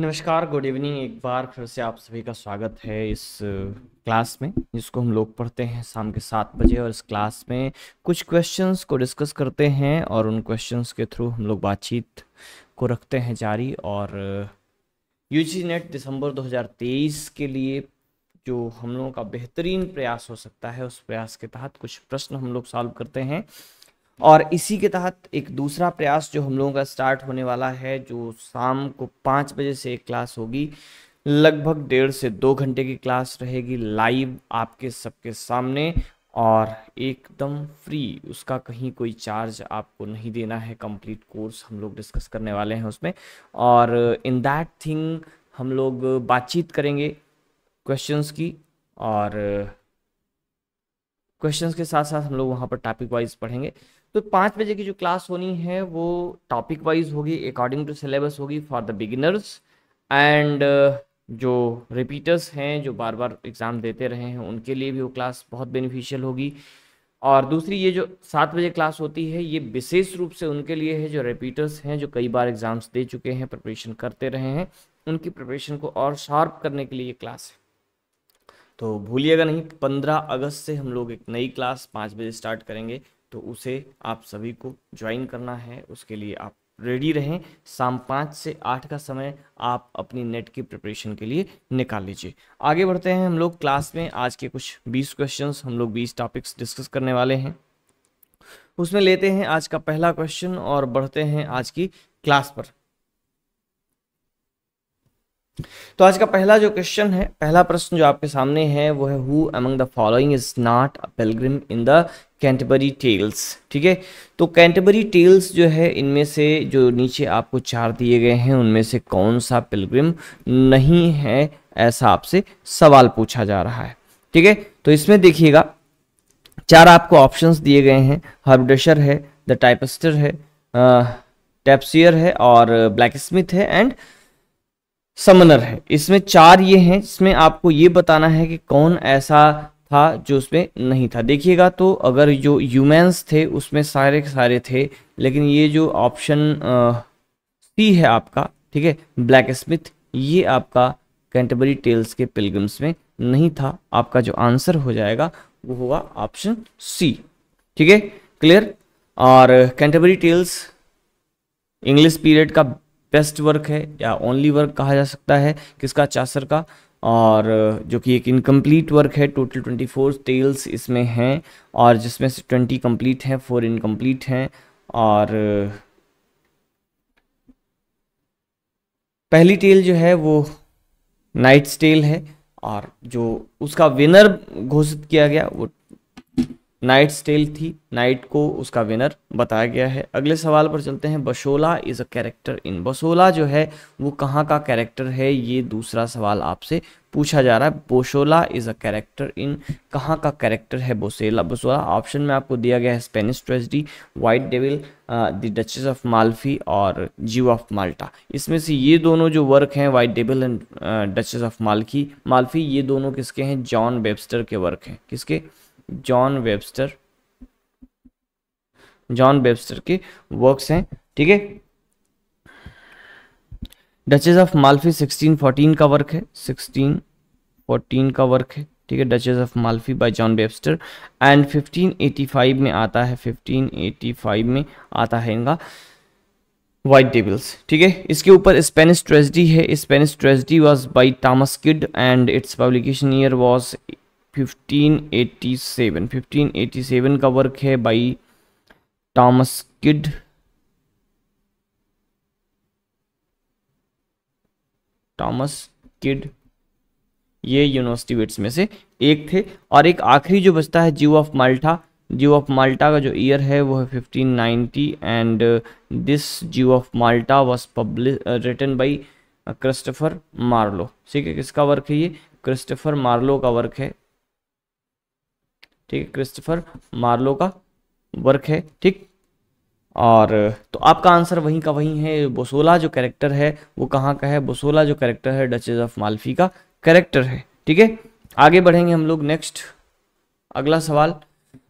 नमस्कार good evening एक बार फिर से आप सभी का स्वागत है इस क्लास में जिसको हम लोग पढ़ते हैं शाम के सात बजे और इस क्लास में कुछ क्वेश्चंस को डिस्कस करते हैं और उन क्वेश्चंस के थ्रू हम लोग बातचीत को रखते हैं जारी और यू नेट दिसंबर 2023 के लिए जो हम लोगों का बेहतरीन प्रयास हो सकता है उस प्रयास के तहत कुछ प्रश्न हम लोग सॉल्व करते हैं और इसी के तहत एक दूसरा प्रयास जो हम लोगों का स्टार्ट होने वाला है जो शाम को पाँच बजे से एक क्लास होगी लगभग डेढ़ से दो घंटे की क्लास रहेगी लाइव आपके सबके सामने और एकदम फ्री उसका कहीं कोई चार्ज आपको नहीं देना है कंप्लीट कोर्स हम लोग डिस्कस करने वाले हैं उसमें और इन दैट थिंग हम लोग बातचीत करेंगे क्वेश्चंस की और क्वेश्चंस के साथ साथ हम लोग वहां पर टॉपिक वाइज पढ़ेंगे तो पाँच बजे की जो क्लास होनी है वो टॉपिक वाइज होगी अकॉर्डिंग टू सिलेबस होगी फॉर द बिगिनर्स एंड जो रिपीटर्स हैं जो बार बार एग्ज़ाम देते रहे हैं उनके लिए भी वो क्लास बहुत बेनिफिशियल होगी और दूसरी ये जो सात बजे क्लास होती है ये विशेष रूप से उनके लिए है जो रिपीटर्स हैं जो कई बार एग्ज़ाम्स दे चुके हैं प्रिपरेशन करते रहे हैं उनकी प्रिपरेशन को और शार्प करने के लिए ये क्लास है तो भूलिएगा नहीं पंद्रह अगस्त से हम लोग एक नई क्लास पाँच बजे स्टार्ट करेंगे तो उसे आप सभी को ज्वाइन करना है उसके लिए आप रेडी रहें शाम पाँच से आठ का समय आप अपनी नेट की प्रिपरेशन के लिए निकाल लीजिए आगे बढ़ते हैं हम लोग क्लास में आज के कुछ बीस क्वेश्चंस हम लोग बीस टॉपिक्स डिस्कस करने वाले हैं उसमें लेते हैं आज का पहला क्वेश्चन और बढ़ते हैं आज की क्लास पर तो आज का पहला जो क्वेश्चन है पहला प्रश्न जो आपके सामने है वो है who among the following is not a pilgrim in the Canterbury Tales ठीक है तो कैंटबरी टेल्स जो है इनमें से जो नीचे आपको चार दिए गए हैं उनमें से कौन सा पिलग्रिम नहीं है ऐसा आपसे सवाल पूछा जा रहा है ठीक है तो इसमें देखिएगा चार आपको ऑप्शंस दिए गए हैं हर्बडशर है द टाइपस्टर है टैप्सियर है और ब्लैक स्मिथ है एंड समनर है इसमें चार ये हैं जिसमें आपको ये बताना है कि कौन ऐसा था जो उसमें नहीं था देखिएगा तो अगर जो ह्यूमैंस थे उसमें सारे के सारे थे लेकिन ये जो ऑप्शन सी है आपका ठीक है ब्लैक स्मिथ ये आपका कैंटबरी टेल्स के पिलग्रम्स में नहीं था आपका जो आंसर हो जाएगा वो होगा ऑप्शन सी ठीक है क्लियर और कैंटबरी टेल्स इंग्लिश पीरियड का बेस्ट वर्क है या ओनली वर्क कहा जा सकता है किसका चासर का और जो कि एक इनकम्प्लीट वर्क है टोटल ट्वेंटी फोर टेल्स इसमें हैं और जिसमें से ट्वेंटी कंप्लीट हैं फोर इनकम्प्लीट हैं और पहली टेल जो है वो नाइट्स टेल है और जो उसका विनर घोषित किया गया वो नाइट स्टेल थी नाइट को उसका विनर बताया गया है अगले सवाल पर चलते हैं बशोला इज़ अ कैरेक्टर इन बशोला जो है वो कहाँ का कैरेक्टर है ये दूसरा सवाल आपसे पूछा जा रहा है बोशोला इज़ अ कैरेक्टर इन कहाँ का कैरेक्टर है बोसेला बसोला ऑप्शन में आपको दिया गया है Spanish tragedy white devil the duchess of Malfi और जीव ऑफ माल्टा इसमें से ये दोनों जो वर्क हैं white devil and duchess of Malki Malfi ये दोनों किसके हैं जॉन बेबस्टर के वर्क हैं किसके जॉन वेबस्टर जॉन वेबस्टर के वर्क्स हैं ठीक है डचेस ऑफ मालफी 1614 का वर्क है 1614 का वर्क है ठीक है duchess of Malfi by John Webster and 1585 में आता है 1585 में आता है इनका वाइट टेबल्स ठीक है इसके ऊपर स्पेनिश ट्रेजिडी है Spanish tragedy was by Thomas Kyd and its publication year was 1587 1587 का वर्क है by Thomas Kyd Thomas Kyd ये यूनिवर्सिटी वेट्स में से एक थे और एक आखिरी जो बचता है जीव ऑफ माल्टा जीव ऑफ माल्टा का जो ईयर है वो है 1590 and this Jew of Malta was publish written by Christopher Marlowe ठीक है किसका वर्क है ये क्रिस्टोफर मार्लो का वर्क है ठीक है क्रिस्टोफर मार्लो का वर्क है ठीक और तो आपका आंसर वहीं का वहीं है बोसोला जो कैरेक्टर है वो कहाँ का है बोसोला जो कैरेक्टर है डचेज ऑफ मालफी का कैरेक्टर है ठीक है आगे बढ़ेंगे हम लोग नेक्स्ट अगला सवाल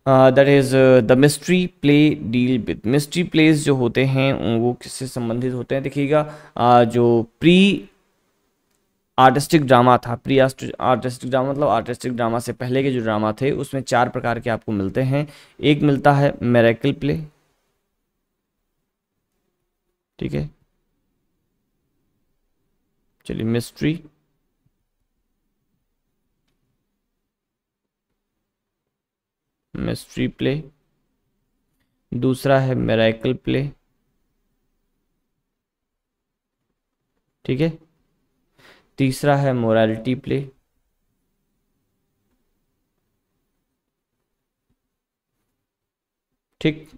that is the mystery play deal with mystery plays जो होते हैं वो किससे संबंधित होते हैं देखिएगा uh, जो प्री आर्टिस्टिक ड्रामा था प्री आर्टिस्टिक ड्रामा मतलब आर्टिस्टिक ड्रामा से पहले के जो ड्रामा थे उसमें चार प्रकार के आपको मिलते हैं एक मिलता है मेरेकल प्ले ठीक है चलिए मिस्ट्री मिस्ट्री प्ले दूसरा है मेरेकल प्ले ठीक है तीसरा है मोरालिटी प्ले ठीक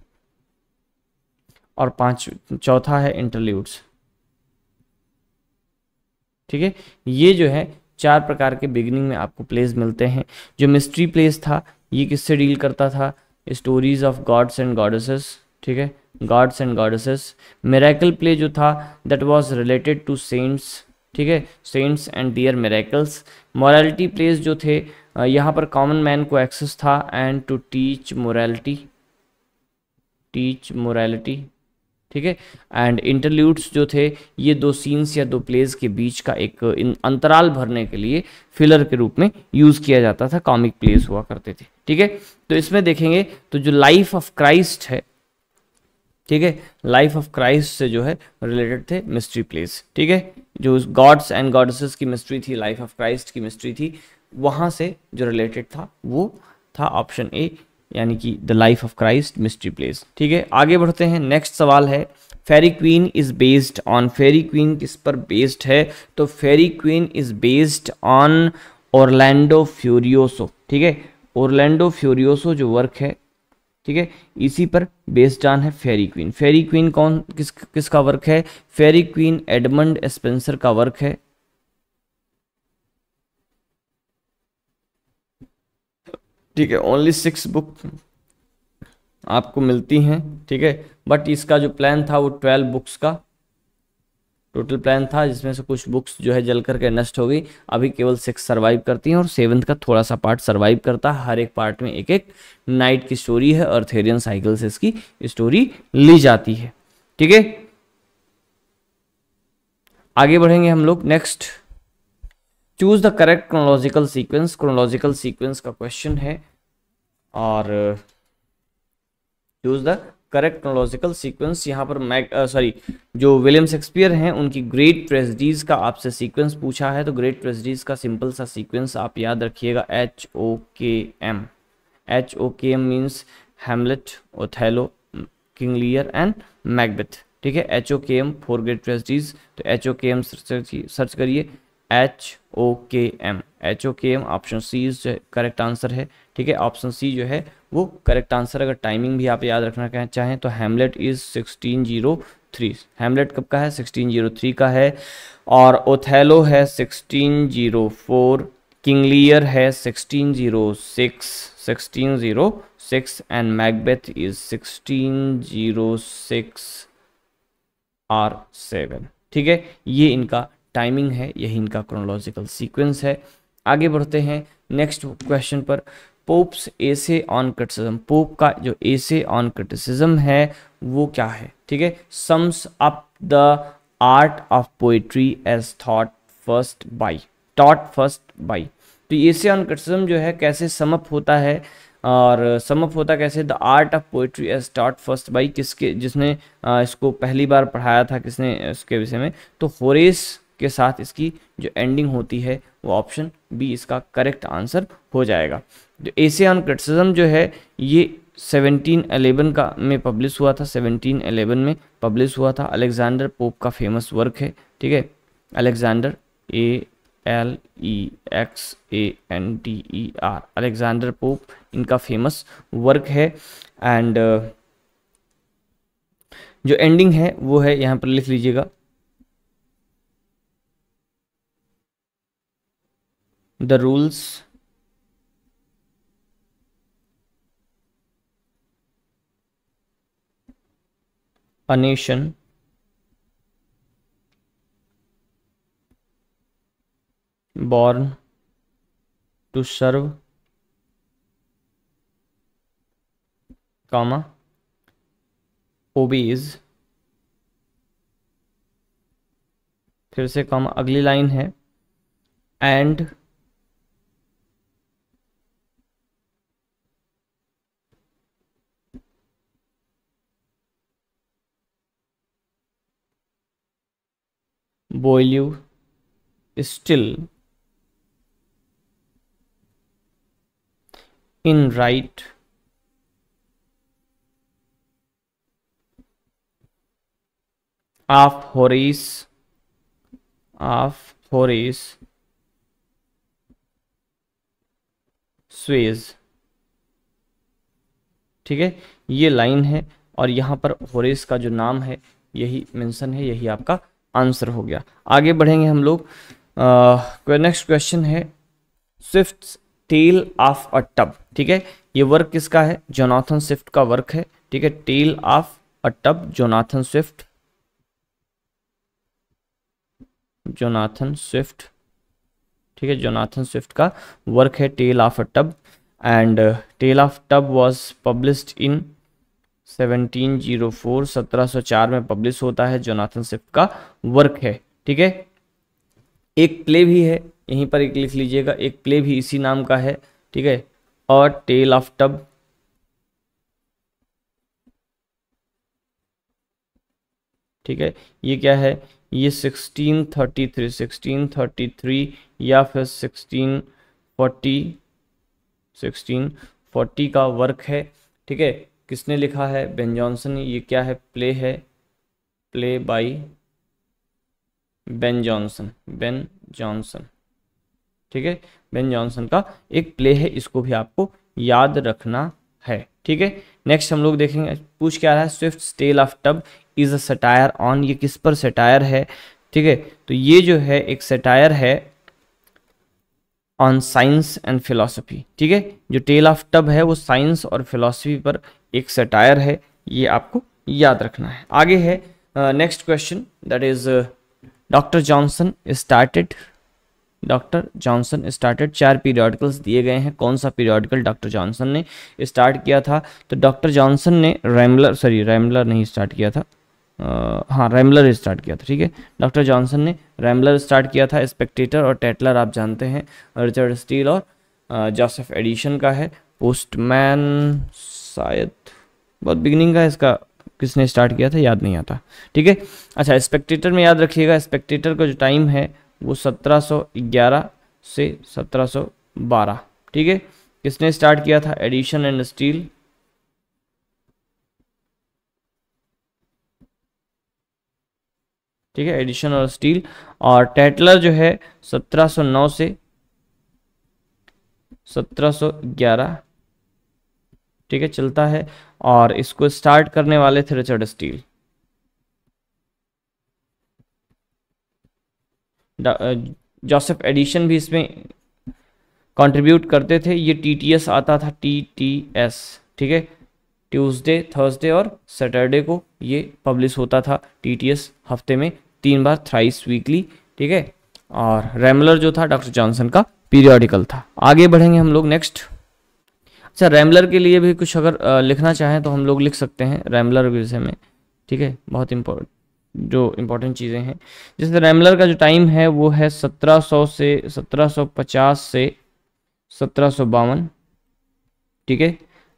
और पांच चौथा है इंटरल्यूड्स ठीक है ये जो है चार प्रकार के बिगिनिंग में आपको प्लेस मिलते हैं जो मिस्ट्री प्लेस था ये किससे डील करता था stories of gods and goddesses ठीक है gods and goddesses miracle play जो था that was related to saints ठीक है saints and dear miracles morality plays जो थे यहाँ पर कॉमन मैन को एक्सेस था and to teach morality teach morality ठीक है एंड इंटरल्यूट्स जो थे ये दो सीन्स या दो प्लेस के बीच का एक अंतराल भरने के लिए फिलर के रूप में यूज किया जाता था कॉमिक प्लेस हुआ करते थे ठीक है तो इसमें देखेंगे तो जो लाइफ ऑफ क्राइस्ट है ठीक है लाइफ ऑफ क्राइस्ट से जो है रिलेटेड थे मिस्ट्री प्लेस ठीक है जो गॉड्स एंड गॉडसेस की मिस्ट्री थी लाइफ ऑफ क्राइस्ट की मिस्ट्री थी वहाँ से जो रिलेटेड था वो था ऑप्शन ए यानी कि the life of Christ mystery plays ठीक है आगे बढ़ते हैं नेक्स्ट सवाल है Faerie Queene is based on Faerie Queene किस पर बेस्ड है तो Faerie Queene is based on Orlando Furioso ठीक है ओरलैंडो फ्यूरियोसो जो वर्क है ठीक है इसी पर बेस्ड ऑन है फेरी क्वीन फेरी क्वीन कौन किस किसका वर्क है फेरी क्वीन एडमंड स्पेंसर का वर्क है ठीक है ओनली सिक्स बुक आपको मिलती हैं ठीक है बट इसका जो प्लान था वो ट्वेल्व बुक्स का टोटल प्लान था जिसमें से कुछ बुक्स जो है जल करके नष्ट हो गई अभी केवल सिक्स सर्वाइव करती हैं और सेवन्थ का थोड़ा सा पार्ट सर्वाइव करता है हर एक पार्ट में एक एक नाइट की स्टोरी है और थेरियन साइकिल से इसकी स्टोरी ली जाती है ठीक है आगे बढ़ेंगे हम लोग next choose the correct chronological sequence chronological sequence का क्वेश्चन है और choose uh, the correct chronological sequence यहाँ पर मैक सॉरी जो विलियम शेक्सपियर हैं उनकी ग्रेट ट्रेजडीज का आपसे सीक्वेंस पूछा है तो ग्रेट ट्रेजडीज का सिंपल सा सीक्वेंस आप याद रखिएगा H O K M H O K M means Hamlet Othello King Lear and Macbeth ठीक है H O K M four great tragedies तो H O K M search करिए H O K M H O K M option C is correct answer है ठीक है option C जो है वो करेक्ट आंसर अगर टाइमिंग भी आप याद रखना चाहें तो Hamlet is sixteen zero three Hamlet कब का है सिक्सटीन जीरो थ्री का है और ओथेलो है सिक्सटीन जीरो फोर किंगलियर है sixteen zero six sixteen zero six and Macbeth is sixteen zero six or seven ठीक है ये इनका टाइमिंग है यही इनका क्रोनोलॉजिकल सीक्वेंस है आगे बढ़ते हैं नेक्स्ट क्वेश्चन पर Pope's essay on criticism Pope का जो एसे ऑन क्रिटिसिज्म है वो क्या है ठीक है sums up the art of poetry as thought first by taught first by तो एसे ऑन क्रिटिसिज्म जो है कैसे समअप होता है और समअप होता कैसे the art of poetry as taught first by किसके जिसने इसको पहली बार पढ़ाया था किसने इसके विषय में तो होरेस के साथ इसकी जो एंडिंग होती है वो ऑप्शन बी इसका करेक्ट आंसर हो जाएगा एशियान क्रिटिसिज्म जो है ये 1711 का में पब्लिश हुआ था 1711 में पब्लिश हुआ था अलेक्जेंडर पोप का फेमस वर्क है ठीक है Alexander A L E X A N T E R Alexander Pope इनका फेमस वर्क है एंड uh, जो एंडिंग है वो है यहाँ पर लिख लीजिएगा the rules a nation born to serve comma obeys फिर से कॉमा अगली लाइन है and boil you still in right of Horace of Horace स्वेज ठीक है ये लाइन है और यहाँ पर होरेस का जो नाम है यही मेंशन है यही आपका आंसर हो गया आगे बढ़ेंगे हम लोग नेक्स्ट क्वेश्चन है Swift tale of a tub ठीक है ये वर्क किसका है जोनाथन स्विफ्ट का वर्क है ठीक है tale of a tub Jonathan Swift Jonathan Swift ठीक है जोनाथन स्विफ्ट का वर्क है tale of a tub and tale of tub was published in 1704 में पब्लिश होता है जोनाथन सिफ्ट का वर्क है ठीक है एक प्ले भी है यहीं पर एक लिख लीजिएगा एक प्ले भी इसी नाम का है ठीक है और टेल ऑफ टब ठीक है ये क्या है ये 1633 1633 या फिर 1640 1640 का वर्क है ठीक है किसने लिखा है बेन जॉनसन ये क्या है प्ले है play by Ben Jonson Ben Jonson ठीक है बेन जॉनसन का एक प्ले है इसको भी आपको याद रखना है ठीक है नेक्स्ट हम लोग देखेंगे पूछ क्या रहा है Swift's tale of tub is a satire on ये किस पर सटायर है ठीक है तो ये जो है एक सटायर है ऑन साइंस एंड फिलोसफी ठीक है जो टेल ऑफ टब है वो साइंस और फिलोसफी पर एक सटायर है ये आपको याद रखना है आगे है next question that is doctor Johnson started doctor Johnson started चार पीरियडिकल्स दिए गए हैं कौन सा पीरियडिकल डॉक्टर जॉनसन ने स्टार्ट किया था तो डॉक्टर जॉनसन ने रैमलर सॉरी रैमलर नहीं स्टार्ट किया था आ, uh, हाँ रैमलर स्टार्ट किया था ठीक है डॉक्टर जॉनसन ने रैमलर स्टार्ट किया था स्पेक्टेटर और टेटलर आप जानते हैं रिचर्ड स्टील और जोसेफ uh, एडिशन का है पोस्टमैन शायद बहुत बिगनिंग का इसका किसने स्टार्ट किया था याद नहीं आता ठीक है अच्छा स्पेक्टेटर में याद रखिएगा स्पेक्टेटर का जो टाइम है वो 1711 से 1712 ठीक है किसने स्टार्ट किया था एडिशन एंड स्टील ठीक है एडिशन और स्टील और टेटलर जो है 1709 से 1711 ठीक है चलता है और इसको स्टार्ट करने वाले थे रिचर्ड स्टील जोसेफ एडिशन भी इसमें कंट्रीब्यूट करते थे ये टीटीएस आता था टीटीएस ठीक है ट्यूसडे थर्सडे और सैटरडे को ये पब्लिश होता था टीटीएस हफ्ते में तीन बार थ्राइस वीकली ठीक है और रेमलर जो था डॉक्टर जॉनसन का पीरियोडिकल था आगे बढ़ेंगे हम लोग नेक्स्ट अच्छा रैमलर के लिए भी कुछ अगर लिखना चाहें तो हम लोग लिख सकते हैं रैमलर के विषय में ठीक है बहुत इम्पोर्ट जो इम्पोर्टेंट चीज़ें हैं जैसे रैमलर का जो टाइम है वो है 1700 से 1750 से सत्रह ठीक है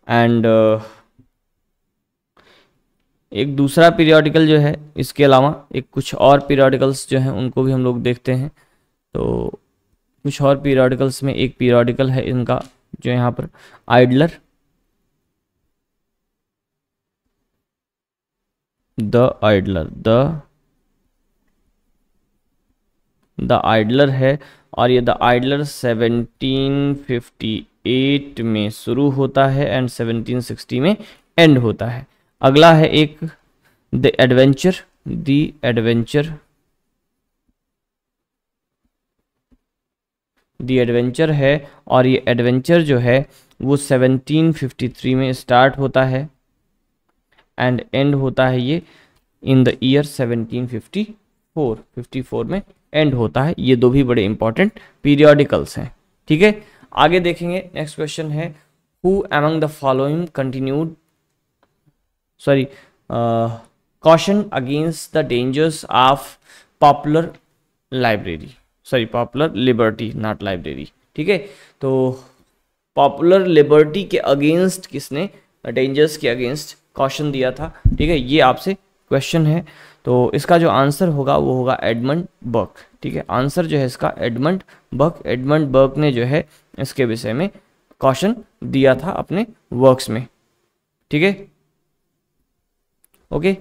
एंड एक दूसरा पीरियोडिकल जो है इसके अलावा एक कुछ और पीरियोडिकल्स जो हैं उनको भी हम लोग देखते हैं तो कुछ और पीरियोडिकल्स में एक पीरियोडिकल है इनका जो यहाँ पर idler the idler the the idler है और ये द आइडलर 1758 में शुरू होता है एंड 1760 में एंड होता है अगला है एक the adventure the adventure the adventure है और ये एडवेंचर जो है वो 1753 में स्टार्ट होता है एंड एंड होता है ये इन द ईयर 1754 54 में एंड होता है ये दो भी बड़े इंपॉर्टेंट पीरियोडिकल्स हैं ठीक है आगे देखेंगे नेक्स्ट क्वेश्चन है who among the following continued sorry caution against the dangers of popular library sorry popular liberty not library ठीक है तो पॉपुलर लिबर्टी के अगेंस्ट किसने डेंजर्स के अगेंस्ट कॉशन दिया था ठीक है ये आपसे क्वेश्चन है तो इसका जो आंसर होगा वो होगा एडमंड बर्क ठीक है आंसर जो है इसका एडमंड बर्क एडमंड बर्क ने जो है इसके विषय में कॉशन दिया था अपने वर्क्स में ठीक है ओके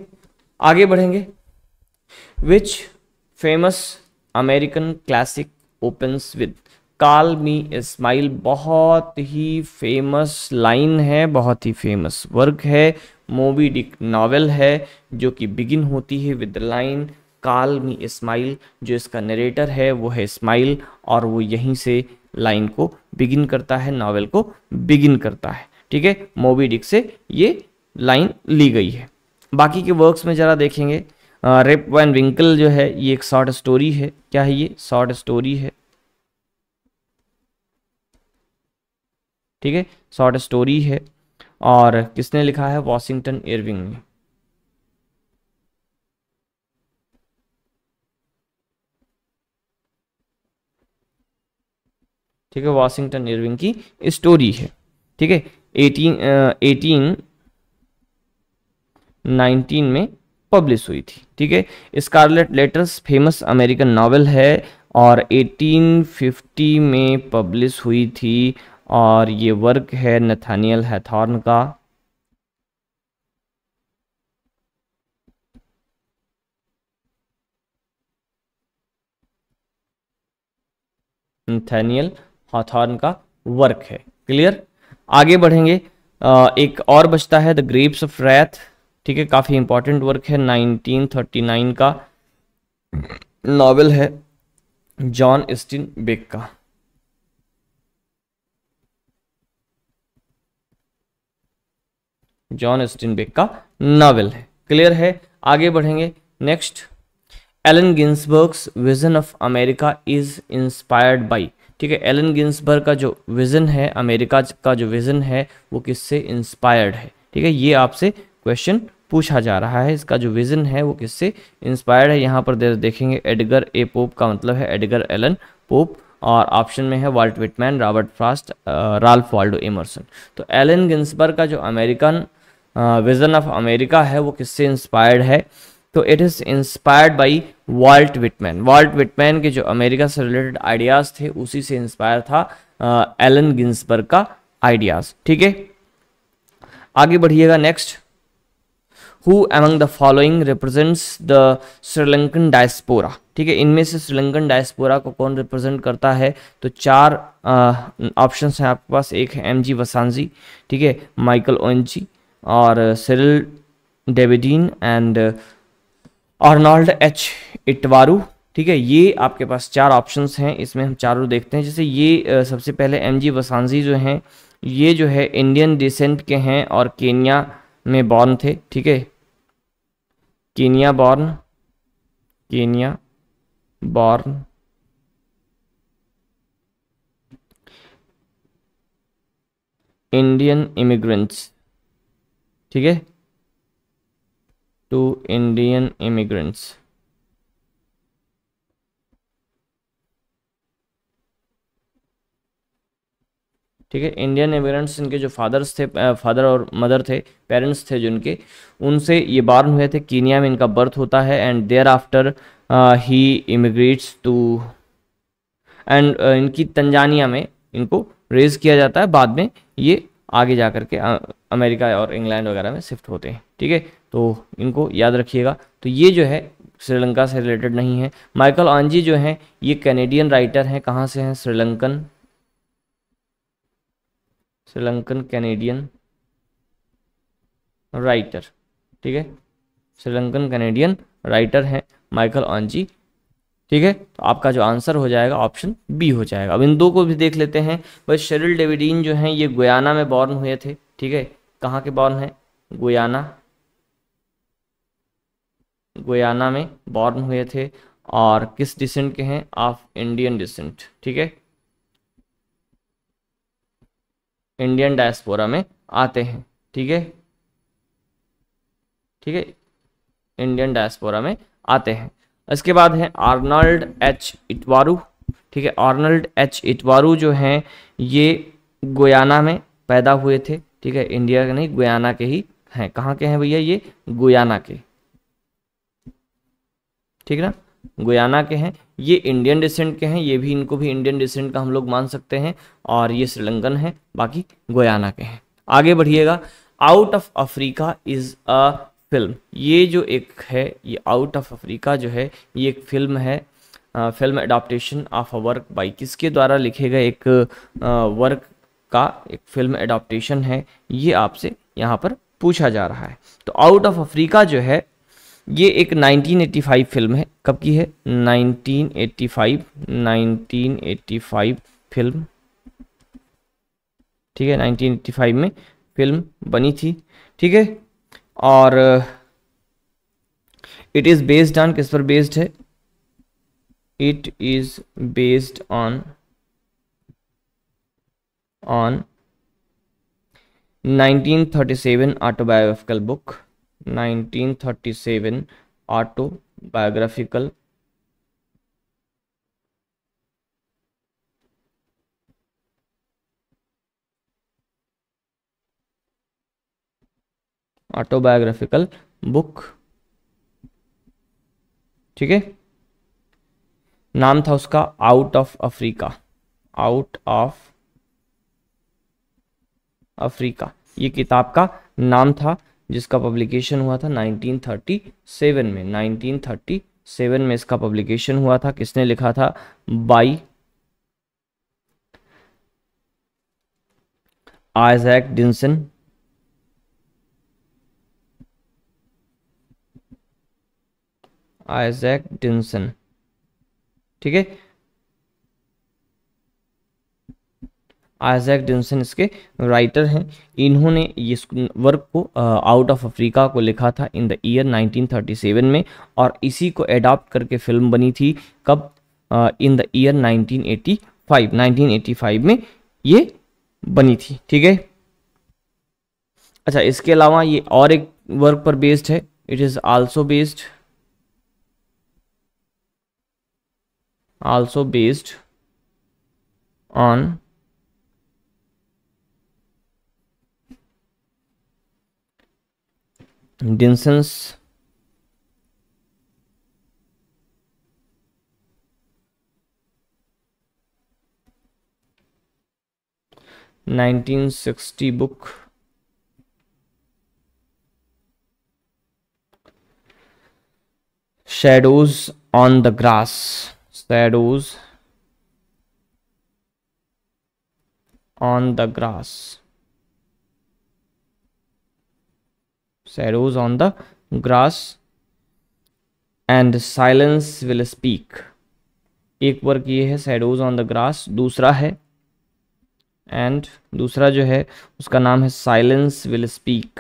आगे बढ़ेंगे which famous American classic opens with call me Ismail बहुत ही फेमस लाइन है बहुत ही फेमस वर्क है मोवी डिक नावल है जो कि बिगिन होती है विद लाइन काल मी इस्माइल जो इसका नरेटर है वो है इस्माइल और वो यहीं से लाइन को बिगिन करता है नावल को बिगिन करता है ठीक है मोवी डिक से ये लाइन ली गई है बाकी के वर्क्स में ज़रा देखेंगे रेप वैन विंकल जो है ये एक शॉर्ट स्टोरी है क्या है ये शॉर्ट स्टोरी है ठीक है शॉर्ट स्टोरी है और किसने लिखा है वॉशिंगटन इरविंग ने ठीक है वॉशिंगटन इरविंग की स्टोरी है ठीक है एटीन एटीन नाइनटीन में पब्लिश हुई थी ठीक है scarlet letters famous American novel है और 1850 में पब्लिश हुई थी और ये वर्क है नथानियल हैथॉर्न का नथानियल हॉथॉर्न का वर्क है क्लियर आगे बढ़ेंगे आ, एक और बचता है द ग्रेप्स ऑफ रैथ ठीक है काफ़ी इंपॉर्टेंट वर्क है 1939 का नॉवेल है जॉन स्टीन बेक का जॉन स्टीन बेक का नॉवेल है क्लियर है आगे बढ़ेंगे next Allen Ginsberg's vision of America is inspired by ठीक है एलन गिन्सबर्ग का जो विजन है अमेरिका का जो विजन है वो किससे इंस्पायर्ड है ठीक है ये आपसे क्वेश्चन पूछा जा रहा है इसका जो विज़न है वो किससे इंस्पायर्ड है यहाँ पर देखेंगे एडगर ए पोप का मतलब है एडगर एलन पोप और ऑप्शन में है Walt Whitman Robert Frost Ralph Waldo Emerson तो एलन गिन्सबर्ग का जो अमेरिकन विजन ऑफ अमेरिका है वो किससे इंस्पायर्ड है तो it is inspired by Walt Whitman Walt Whitman के जो अमेरिका से रिलेटेड आइडियाज़ थे उसी से इंस्पायर था एलन गिन्सबर्ग का आइडियाज़ ठीक है आगे बढ़िएगा next who among the following represents the Sri Lankan diaspora ठीक है इनमें से श्रीलंकन डायस्पोरा को कौन रिप्रेजेंट करता है तो चार ऑप्शन हैं आपके पास एक है एम जी वसानजी ठीक है माइकल ओनजी और Cyril Dabydeen and Arnold H Itwaru ठीक है ये आपके पास चार ऑप्शंस हैं इसमें हम चारों देखते हैं जैसे ये सबसे पहले एम जी वसानजी जो हैं ये जो है इंडियन डिसेंट के हैं और केन्या में बॉर्न थे ठीक है Kenya born Kenya born Indian immigrants ठीक है टू इंडियन इमिग्रेंट्स ठीक है इंडियन इमिग्रेंट्स इनके जो फादर्स थे फादर और मदर थे पेरेंट्स थे जिनके उनसे ये बार्न हुए थे कीनिया में इनका बर्थ होता है and thereafter he immigrates to and इनकी तंजानिया में इनको रेज किया जाता है बाद में ये आगे जा कर के अमेरिका और इंग्लैंड वगैरह में शिफ्ट होते हैं ठीक है तो इनको याद रखिएगा तो ये जो है श्रीलंका से रिलेटेड नहीं है माइकल आंजी जो हैं ये कैनेडियन राइटर हैं कहाँ से हैं श्रीलंकन श्रीलंकन कैनेडियन राइटर ठीक है श्रीलंकन कैनेडियन राइटर हैं माइकल ऑनजी ठीक है तो आपका जो आंसर हो जाएगा ऑप्शन बी हो जाएगा अब इन दो को भी देख लेते हैं भाई शेरिल डेविडीन जो हैं ये गोयाना में बॉर्न हुए थे ठीक है कहाँ के बॉर्न हैं गोयाना गोयाना में बॉर्न हुए थे और किस डिसेंट के हैं ऑफ इंडियन डिसेंट ठीक है इंडियन डायस्पोरा में आते हैं ठीक है ठीक है इंडियन डायस्पोरा में आते हैं इसके बाद है आर्नल्ड एच इटवारू ठीक है आर्नल्ड एच इटवारू जो हैं ये गोयाना में पैदा हुए थे ठीक है इंडिया के नहीं गोयाना के ही हैं कहाँ के हैं भैया ये गोयाना के ठीक ना गोयाना के हैं ये इंडियन डिसेंट के हैं ये भी इनको भी इंडियन डिसेंट का हम लोग मान सकते हैं और ये श्रीलंकन है बाकी गोयाना के हैं आगे बढ़िएगा out of Africa is a film ये जो एक है ये आउट ऑफ अफ्रीका जो है ये एक फिल्म है film adaptation of a work by किसके द्वारा लिखे गए एक वर्क का एक फिल्म एडाप्टेशन है ये आपसे यहाँ पर पूछा जा रहा है तो आउट ऑफ अफ्रीका जो है ये एक 1985 फिल्म है कब की है 1985 1985 फिल्म ठीक है 1985 में फिल्म बनी थी ठीक है और इट इज़ बेस्ड ऑन किस पर बेस्ड है it is based on on 1937 autobiographical book 1937 autobiographical autobiographical book ठीक है नाम था उसका out of Africa out of Africa ये किताब का नाम था जिसका पब्लिकेशन हुआ था 1937 में 1937 में इसका पब्लिकेशन हुआ था किसने लिखा था by Isak Dinesen Isak Dinesen ठीक है आइजैक जॉनसन इसके राइटर हैं इन्होंने इस वर्क को आउट ऑफ अफ्रीका को लिखा था इन द ईयर 1937 में और इसी को एडाप्ट करके फिल्म बनी थी कब इन द ईयर 1985 1985 में ये बनी थी ठीक है अच्छा इसके अलावा ये और एक वर्क पर बेस्ड है it is also based also based on denseness nineteen sixty book shadows on the grass shadows on the grass shadows on the grass and silence will speak एक वर्क ये है शेडोज ऑन द ग्रास दूसरा है and दूसरा जो है उसका नाम है silence will speak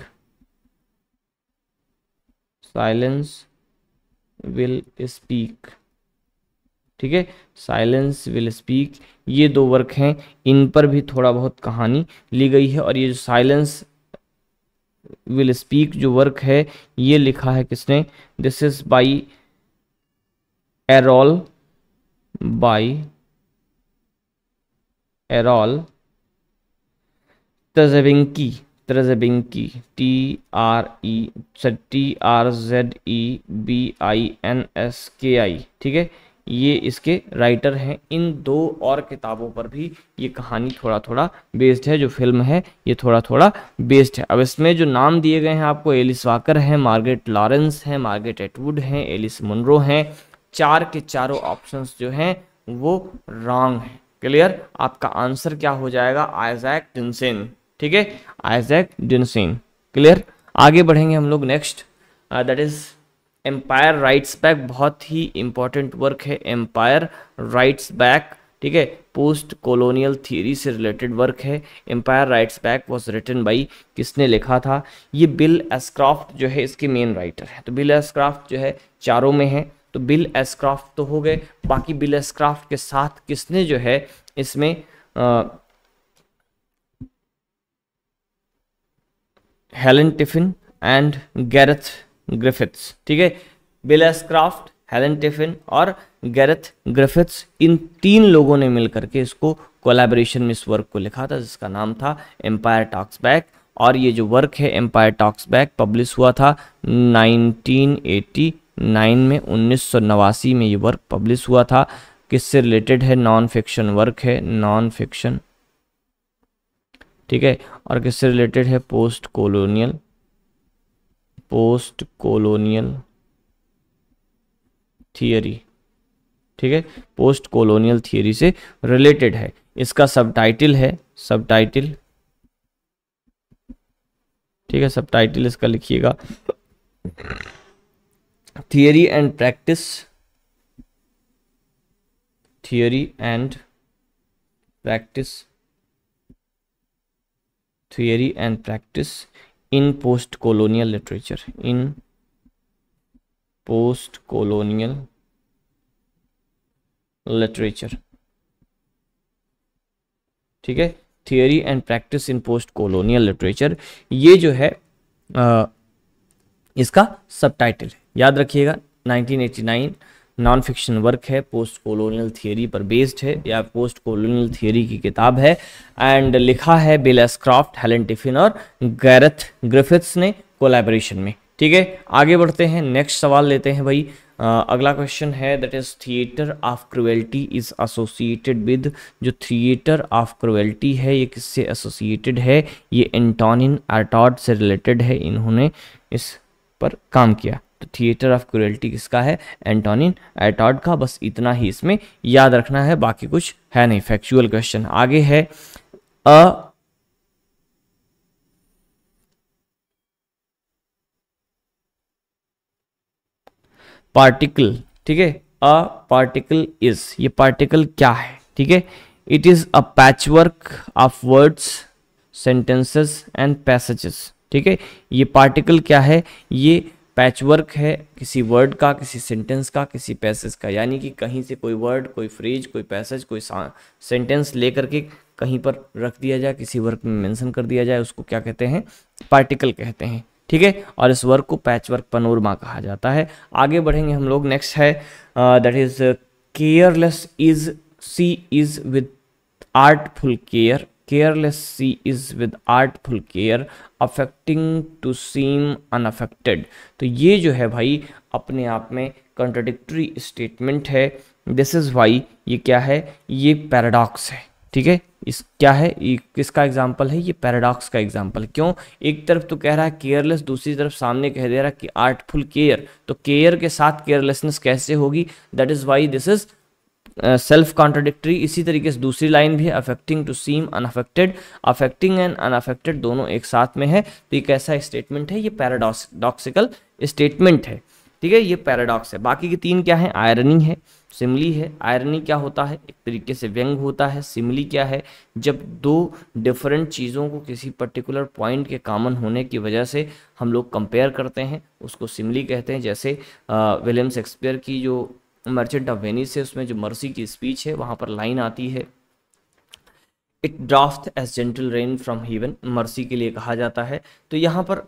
silence will speak ठीक है साइलेंस विल स्पीक ये दो वर्क हैं इन पर भी थोड़ा बहुत कहानी ली गई है और ये जो साइलेंस विल स्पीक जो वर्क है ये लिखा है किसने this is by Errol by Errol Trzebinski Trzebinski T R E T R Z E B I N S K I ठीक है ये इसके राइटर हैं इन दो और किताबों पर भी ये कहानी थोड़ा थोड़ा बेस्ड है जो फिल्म है ये थोड़ा थोड़ा बेस्ड है अब इसमें जो नाम दिए गए हैं आपको एलिस वाकर हैं मार्गरेट लॉरेंस हैं मार्गरेट एटवुड हैं एलिस मुनरो हैं चार के चारों ऑप्शंस जो हैं वो रॉन्ग हैं क्लियर आपका आंसर क्या हो जाएगा आइजैक डिनसेन ठीक है आइजैक डिनसेन क्लियर आगे बढ़ेंगे हम लोग next that is empire writes back बहुत ही इंपॉर्टेंट वर्क है एम्पायर राइट्स बैक ठीक है पोस्ट कॉलोनियल थियरी से रिलेटेड वर्क है empire writes back was written by किसने लिखा था ये बिल एसक्राफ्ट जो है इसके मेन राइटर है तो बिल एसक्राफ्ट जो है चारों में है तो बिल एसक्राफ्ट तो हो गए बाकी बिल एसक्राफ्ट के साथ किसने जो है इसमें Helen Tiffin and Gareth Griffiths ठीक है बिलस क्राफ्ट हेलन टिफिन और गैरथ ग्रिफिथ्स इन तीन लोगों ने मिलकर के इसको कोलेबोरेशन में इस वर्क को लिखा था जिसका नाम था एम्पायर टॉक्स बैक और ये जो वर्क है एम्पायर टॉक्स बैक पब्लिश हुआ था 1989 में उन्नीस में ये वर्क पब्लिश हुआ था किससे रिलेटेड है नॉन फिक्शन वर्क है नॉन फिक्शन ठीक है और किससे रिलेटेड है post colonial post colonial theory ठीक है पोस्ट कॉलोनियल थियरी से रिलेटेड है इसका सबटाइटल है सबटाइटल ठीक है सबटाइटल इसका लिखिएगा theory and practice theory and practice theory and practice in post colonial literature in post colonial literature ठीक है theory and practice in post colonial literature ये जो है आ, इसका सबटाइटल है याद रखिएगा 1989 नॉन फिक्शन वर्क है पोस्ट कॉलोनियल थियोरी पर बेस्ड है या पोस्ट कॉलोनियल थियोरी की किताब है एंड लिखा है बिल एसक्राफ्ट हेलन टिफिन और गैरथ ग्रिफिथ्स ने कोलेबोरेशन में ठीक है आगे बढ़ते हैं नेक्स्ट सवाल लेते हैं भाई आ, अगला क्वेश्चन है that is theatre of cruelty is associated with जो थिएटर ऑफ क्रुएल्टी है ये किससे एसोसिएटेड है ये एंटोनिन आर्टॉड से रिलेटेड है इन्होंने इस पर काम किया तो थिएटर ऑफ क्रुएल्टी किसका है एंटोनिन एटॉड का बस इतना ही इसमें याद रखना है बाकी कुछ है नहीं फैक्चुअल क्वेश्चन आगे है अ पार्टिकल ठीक है अ पार्टिकल इज ये पार्टिकल क्या है ठीक है it is a patchwork of words sentences and passages ठीक है ये पार्टिकल क्या है ये पैचवर्क है किसी वर्ड का किसी सेंटेंस का किसी पैसेज का यानी कि कहीं से कोई वर्ड कोई फ्रेज कोई पैसेज कोई सेंटेंस लेकर के कहीं पर रख दिया जाए किसी वर्क में मेंशन कर दिया जाए उसको क्या कहते हैं पार्टिकल कहते हैं ठीक है और इस वर्क को पैचवर्क पनोरमा कहा जाता है आगे बढ़ेंगे हम लोग नेक्स्ट है that is careless is she is with artful care careless she is with artful care affecting to seem unaffected तो ये जो है भाई अपने आप में कंट्रोडिक्ट्री स्टेटमेंट है दिस इज़ वाई ये क्या है ये पैराडॉक्स है ठीक है इस क्या है ये किसका एग्जाम्पल है ये पैराडॉक्स का एग्जाम्पल क्यों एक तरफ तो कह रहा है केयरलेस दूसरी तरफ सामने कह दे रहा है कि आर्टफुल केयर तो केयर के साथ केयरलेसनेस कैसे होगी that is why this is self uh, contradictory इसी तरीके से दूसरी लाइन भी है affecting to seem unaffected affecting and unaffected दोनों एक साथ में है तो ये कैसा स्टेटमेंट है ये पैराडॉक्सिकल स्टेटमेंट है ठीक है ये पैराडॉक्स है बाकी के तीन क्या है आयरनी है सिमली है आयरनी क्या होता है एक तरीके से व्यंग होता है सिमली क्या है जब दो डिफरेंट चीज़ों को किसी पर्टिकुलर पॉइंट के कॉमन होने की वजह से हम लोग कंपेयर करते हैं उसको सिमली कहते हैं जैसे विलियम uh, शेक्सपियर की जो मर्चेंट ऑफ वेनिस है उसमें जो मर्सी की स्पीच है वहाँ पर लाइन आती है it draft as gentle rain from heaven mercy के लिए कहा जाता है तो यहाँ पर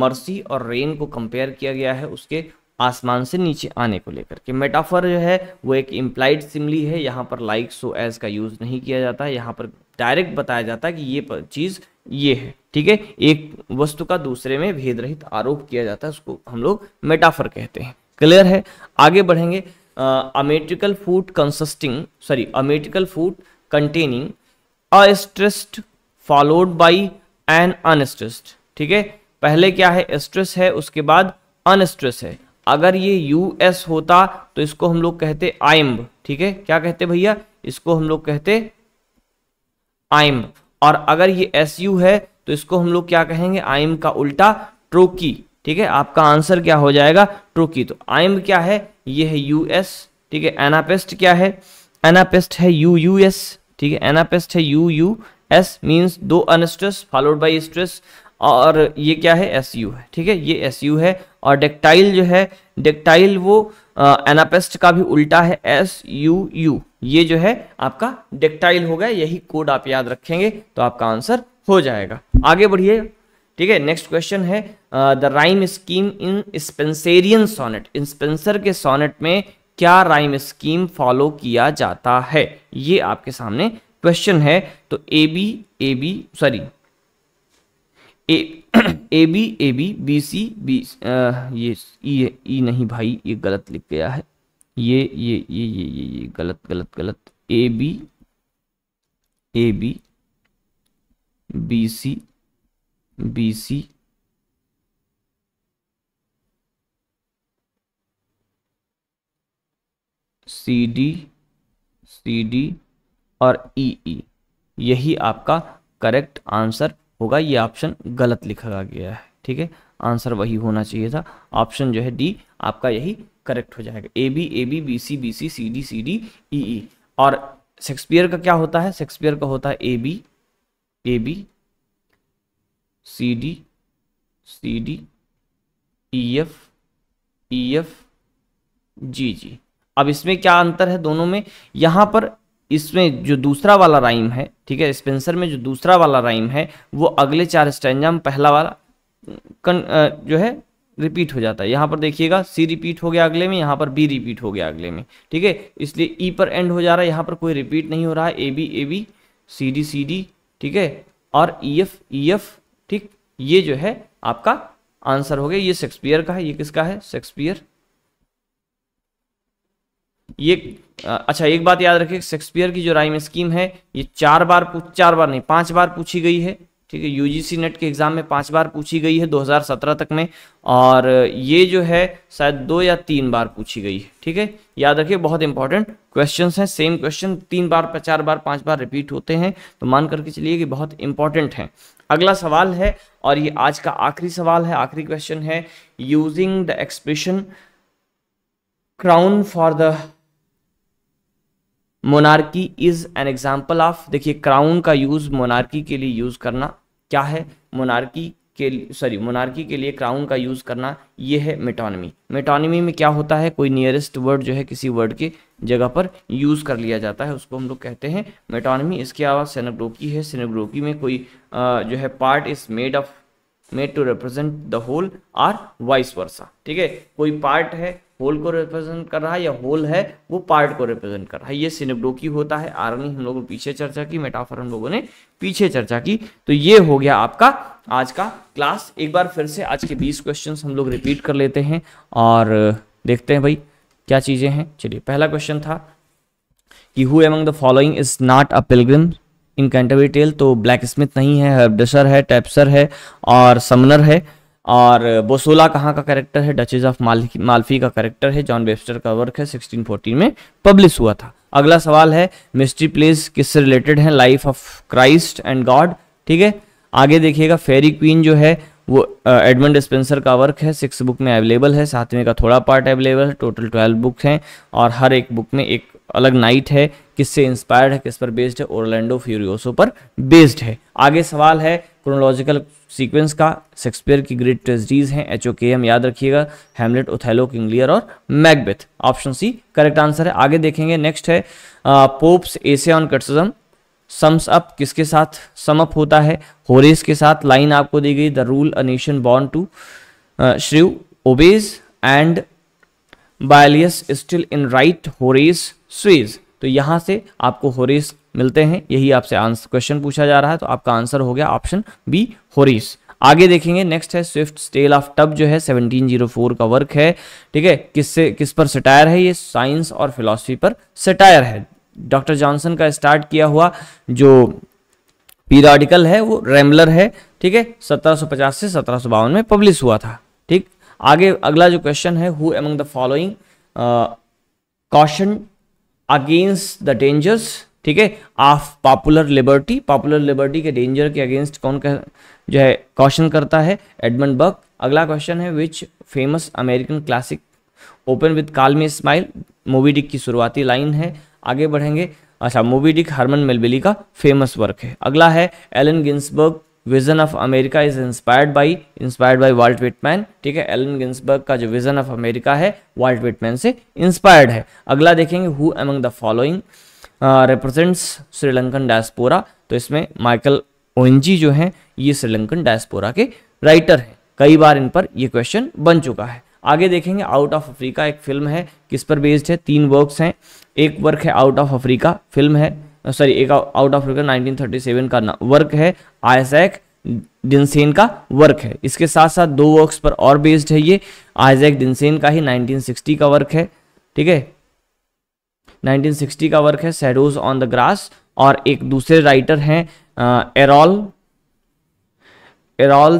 मर्सी और रेन को कंपेयर किया गया है उसके आसमान से नीचे आने को लेकर के मेटाफर जो है वो एक इम्प्लाइड सिमली है यहाँ पर लाइक सो एज का यूज़ नहीं किया जाता है यहाँ पर डायरेक्ट बताया जाता है कि ये चीज़ ये है ठीक है एक वस्तु का दूसरे में भेद रहित आरोप किया जाता है उसको हम लोग मेटाफर कहते हैं क्लियर है आगे बढ़ेंगे a metrical foot consisting sorry a metrical foot containing a stressed followed by an unstressed ठीक है पहले क्या है स्ट्रेस है उसके बाद अनस्ट्रेस है अगर ये यू एस होता तो इसको हम लोग कहते आइम्ब ठीक है क्या कहते भैया इसको हम लोग कहते आइम्ब और अगर ये एस यू है तो इसको हम लोग क्या कहेंगे आइम का उल्टा ट्रोकी ठीक है आपका आंसर क्या हो जाएगा ट्रू की तो आइम क्या है ये है यूएस ठीक है एनापेस्ट क्या है एनापेस्ट है यू यू एस ठीक है एनापेस्ट है यू यू एस मीन्स दो अनस्ट्रेस फॉलोड बाई स्ट्रेस और ये क्या है एस यू है ठीक है ये एस यू है और डेक्टाइल जो है डेक्टाइल वो एनापेस्ट का भी उल्टा है एस यू यू ये जो है आपका डेक्टाइल हो गया यही कोड आप याद रखेंगे तो आपका आंसर हो जाएगा आगे बढ़िए ठीक है नेक्स्ट क्वेश्चन है the rhyme scheme in Spenserian sonnet in Spenser Spenser के सोनेट में क्या राइम स्कीम फॉलो किया जाता है ये आपके सामने क्वेश्चन है तो A B A B sorry A A B A B B C B ये ई ई e नहीं भाई ये गलत लिख गया है ये ये ये ये ये ये गलत गलत गलत A B A B B C BC CD CD और EE e. यही आपका करेक्ट आंसर होगा ये ऑप्शन गलत लिखा गया है ठीक है आंसर वही होना चाहिए था ऑप्शन जो है डी आपका यही करेक्ट हो जाएगा A B A B B C B C C D C D E E और शेक्सपियर का क्या होता है शेक्सपियर का होता है A B A B C D C D E F E F G G अब इसमें क्या अंतर है दोनों में यहाँ पर इसमें जो दूसरा वाला राइम है ठीक है स्पेंसर में जो दूसरा वाला राइम है वो अगले चार स्टैंड में पहला वाला कन, जो है रिपीट हो जाता है यहाँ पर देखिएगा सी रिपीट हो गया अगले में यहाँ पर बी रिपीट हो गया अगले में ठीक है इसलिए ई e पर एंड हो जा रहा है यहाँ पर कोई रिपीट नहीं हो रहा है A B A B C D C D ठीक है और ई एफ ई एफ ठीक ये जो है आपका आंसर हो गया ये शेक्सपियर का है ये किसका है शेक्सपियर ये अच्छा एक बात याद रखिए शेक्सपियर की जो राइम स्कीम है ये चार बार चार बार नहीं पांच बार पूछी गई है ठीक है यूजीसी नेट के एग्जाम में पांच बार पूछी गई है 2017 तक में और ये जो है शायद दो या तीन बार पूछी गई है ठीक है याद रखिए बहुत इंपॉर्टेंट क्वेश्चन हैं सेम क्वेश्चन तीन बार चार बार पांच बार रिपीट होते हैं तो मान करके चलिए कि बहुत इंपॉर्टेंट है अगला सवाल है और ये आज का आखिरी सवाल है आखिरी क्वेश्चन है using the expression crown for the monarchy is an example of देखिए क्राउन का यूज मोनार्की के लिए यूज करना क्या है मोनार्की के सॉरी मोनार्की के लिए क्राउन का यूज करना ये है मेटोनमी मेटोनमी में क्या होता है कोई नियरेस्ट वर्ड जो है किसी वर्ड के जगह पर यूज़ कर लिया जाता है उसको हम लोग कहते हैं मेटोनमी इसके अलावा सेनेब्रोकी है सेनेब्रोकी में कोई आ, जो है part is made of made to represent the whole or vice versa ठीक है कोई पार्ट है होल को रिप्रेजेंट कर रहा है या होल है वो पार्ट को रिप्रेजेंट कर रहा है ये सिनेब्डोकी होता है आरनी हम लोगों ने पीछे चर्चा की मेटाफर हम लोगों ने पीछे चर्चा की तो ये हो गया आपका आज का क्लास एक बार फिर से आज के बीस क्वेश्चन हम लोग रिपीट कर लेते हैं और देखते हैं भाई क्या चीज़ें हैं चलिए पहला क्वेश्चन था कि who among the following is not a pilgrim in Canterbury tale तो ब्लैक स्मिथ नहीं है हर्बडसर है टैप्सर है और समनर है और बोसोला कहाँ का कैरेक्टर है डचेज ऑफ मालफी मालफी का कैरेक्टर है जॉन वेबस्टर का वर्क है 1614 में पब्लिश हुआ था अगला सवाल है मिस्ट्री प्लेस किससे रिलेटेड है life of Christ and God ठीक है आगे देखिएगा फेरी क्वीन जो है वो एडमंड स्पेंसर का वर्क है सिक्स बुक में अवेलेबल है सातवें का थोड़ा पार्ट अवेलेबल है टोटल ट्वेल्व बुक हैं और हर एक बुक में एक अलग नाइट है किससे इंस्पायर्ड है किस पर बेस्ड है ओरलैंडो फ्यूरियोसो पर बेस्ड है आगे सवाल है क्रोनोलॉजिकल सीक्वेंस का शेक्सपियर की ग्रेट ट्रेजडीज हैं एच ओ के एम याद रखिएगा हेमलेट ओथेलो किंगलियर और Macbeth option C correct answer है आगे देखेंगे नेक्स्ट है Pope's essay on criticism sums up किसके साथ सम अप होता है होरेस के साथ लाइन आपको दी गई the rule a nation born to serve obese and bilious still in right Horace स्वेज तो यहां से आपको होरेस मिलते हैं यही आपसे आंसर क्वेश्चन पूछा जा रहा है तो आपका आंसर हो गया ऑप्शन बी होरेस आगे देखेंगे नेक्स्ट है स्विफ्ट स्टेल ऑफ टब जो है 1704 का वर्क है ठीक है किससे किस पर सटायर है ये साइंस और फिलोसफी पर सटायर है डॉक्टर जॉनसन का स्टार्ट किया हुआ जो पीरियडिकल है वो रेमलर है ठीक है 1750 से सत्रह में पब्लिश हुआ था ठीक आगे अगला जो क्वेश्चन है who among the following caution against the dangers ठीक है of popular liberty popular liberty के डेंजर के अगेंस्ट कौन कह जो है कॉशन करता है एडमंड बर्क अगला क्वेश्चन है which famous American classic open with call me Ishmael Moby Dick की शुरुआती लाइन है आगे बढ़ेंगे अच्छा मोबीडिक हरमन मेलबिली का फेमस वर्क है अगला है Allen Ginsberg vision of America is inspired by inspired by Walt Whitman ठीक है एलन गिन्सबर्ग का जो विजन ऑफ अमेरिका है वाल्ट विटमैन से इंस्पायर्ड है अगला देखेंगे who among the following represents Sri Lankan diaspora तो इसमें माइकल ओनजी जो हैं ये श्रीलंकन डायस्पोरा के राइटर हैं कई बार इन पर ये क्वेश्चन बन चुका है आगे देखेंगे आउट ऑफ अफ्रीका एक फिल्म है किस पर बेस्ड है तीन वर्क्स हैं एक वर्क है आउट ऑफ अफ्रीका फिल्म है सॉरी एक आउट ऑफ अफ्रीका 1937 का वर्क है आइजैक डिनसेन का वर्क है इसके साथ साथ दो वर्क्स पर और बेस्ड है ये आयजैक डिनसेन का ही 1960 का वर्क है ठीक है 1960 का वर्क है सैडोज ऑन द ग्रास और एक दूसरे राइटर हैं एरोल एरॉल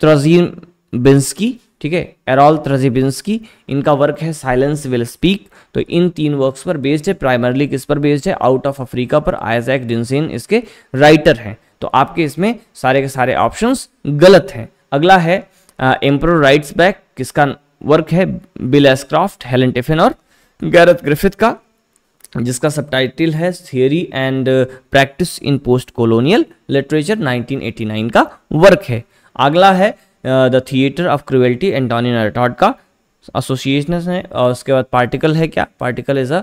त्रजीबिंस्की ठीक है एरोल त्रजीबिंस्की इनका वर्क है साइलेंस विल स्पीक तो इन तीन वर्क्स पर बेस्ड है प्राइमरली किस पर बेस्ड है आउट ऑफ अफ्रीका पर आयजैक डिनसेन इसके राइटर हैं तो आपके इसमें सारे के सारे ऑप्शन गलत हैं अगला है एम्प्रो राइट्स बैक किसका वर्क है बिल एसक्राफ्ट हेलन टिफिन और गैरत ग्रिफिथ का जिसका सबटाइटल है theory and practice in post colonial literature 1989 का वर्क है अगला है the theatre of cruelty Antonin Artaud का एसोसिएशन है और उसके बाद पार्टिकल है क्या particle is a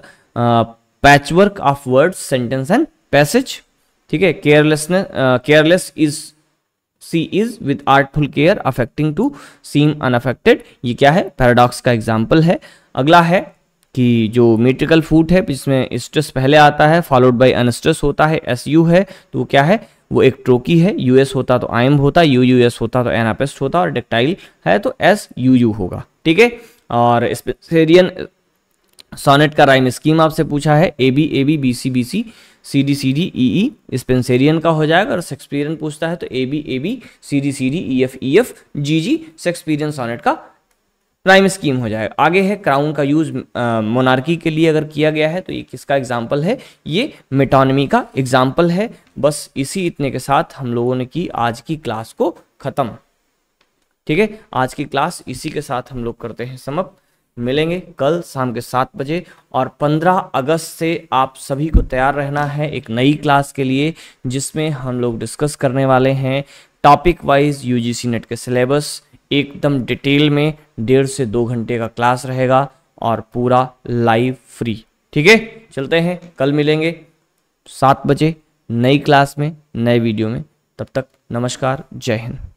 patchwork of words sentence and passage ठीक है carelessness careless is she is with artful care affecting to seem unaffected ये क्या है पैराडॉक्स का एग्जाम्पल है अगला है कि जो मेट्रिकल फूट है जिसमें स्ट्रेस पहले आता है फॉलोड बाई अनस्ट्रेस होता है एस यू है तो वो क्या है वो एक ट्रोकी है यूएस होता तो आईम होता यू यू एस होता तो एनापेस्ट होता और डेक्टाइल है तो एस यू यू होगा ठीक है और स्पेसेरियन सोनेट का राइम स्कीम आपसे पूछा है A B A B B C B C C D C D E E Spenserian का हो जाएगा और शेक्सपियरियन पूछता है तो A B A B C D C D E F E F G G Shakespearean sonnet का rhyme scheme हो जाएगा आगे है क्राउन का यूज मोनार्की के लिए अगर किया गया है तो ये किसका एग्जाम्पल है ये मेटोनमी का एग्जाम्पल है बस इसी इतने के साथ हम लोगों ने की आज की क्लास को ख़त्म ठीक है आज की क्लास इसी के साथ हम लोग करते हैं समप मिलेंगे कल शाम के सात बजे और पंद्रह अगस्त से आप सभी को तैयार रहना है एक नई क्लास के लिए जिसमें हम लोग डिस्कस करने वाले हैं टॉपिक वाइज यूजीसी नेट के सिलेबस एकदम डिटेल में डेढ़ से दो घंटे का क्लास रहेगा और पूरा लाइव फ्री ठीक है चलते हैं कल मिलेंगे सात बजे नई क्लास में नए वीडियो में तब तक नमस्कार जय हिंद